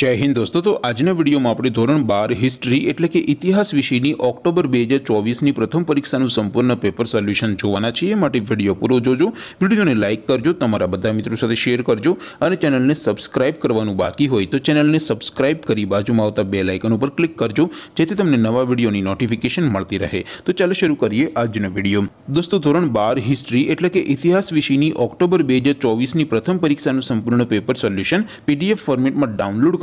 जय हिंद दोस्तों तो आज ने वीडियो म आपणे ધોરણ 12 हिस्ट्री એટલે કે ઇતિહાસ વિષયની ઓક્ટોબર 2024 ની પ્રથમ પરીક્ષા નું સંપૂર્ણ પેપર સોલ્યુશન જોવાના છે માટે વિડિયો પૂરો જોજો વિડિયોને લાઈક કરજો તમારા બધા મિત્રો સાથે શેર કરજો અને ચેનલને સબ્સ્ક્રાઇબ કરવાનું બાકી હોય તો ચેનલને સબ્સ્ક્રાઇબ કરી બાજુમાં આવતા બેલ આઇકન ઉપર ક્લિક કરજો જેથી તમને નવા વિડિયોની નોટિફિકેશન મળતી રહે તો ચાલો શરૂ કરીએ આજનો વિડિયો दोस्तों ધોરણ 12 હિસ્ટ્રી એટલે કે ઇતિહાસ વિષયની ઓક્ટોબર 2024 ની પ્રથમ પરીક્ષા નું સંપૂર્ણ પેપર સોલ્યુશન PDF ફોર્મેટમાં ડાઉનલોડ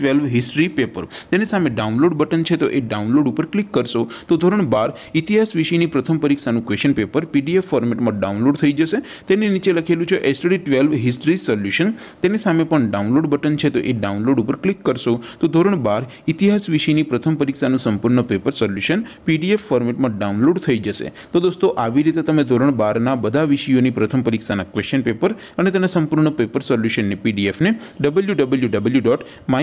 12 हिस्ट्री पेपर તેની સામે ડાઉનલોડ બટન છે તો એ ડાઉનલોડ ઉપર ક્લિક કરશો તો ધોરણ 12 ઇતિહાસ વિષયની પ્રથમ પરીક્ષાનું ક્વેશ્ચન પેપર PDF ફોર્મેટમાં ડાઉનલોડ થઈ જશે તેની નીચે લખેલું છે STD 12 હિસ્ટરી સોલ્યુશન તેની સામે પણ ડાઉનલોડ બટન છે તો એ ડાઉનલોડ ઉપર ક્લિક કરશો તો ધોરણ 12 ઇતિહાસ વિષયની પ્રથમ પરીક્ષાનું સંપૂર્ણ પેપર સોલ્યુશન PDF ફોર્મેટમાં ડાઉનલોડ થઈ જશે તો દોસ્તો આવી રીતે તમે ધોરણ 12 ના બધા વિષયોની પ્રથમ પરીક્ષાના ક્વેશ્ચન પેપર અને તેના સંપૂર્ણ પેપર સોલ્યુશન ને PDF ને www.my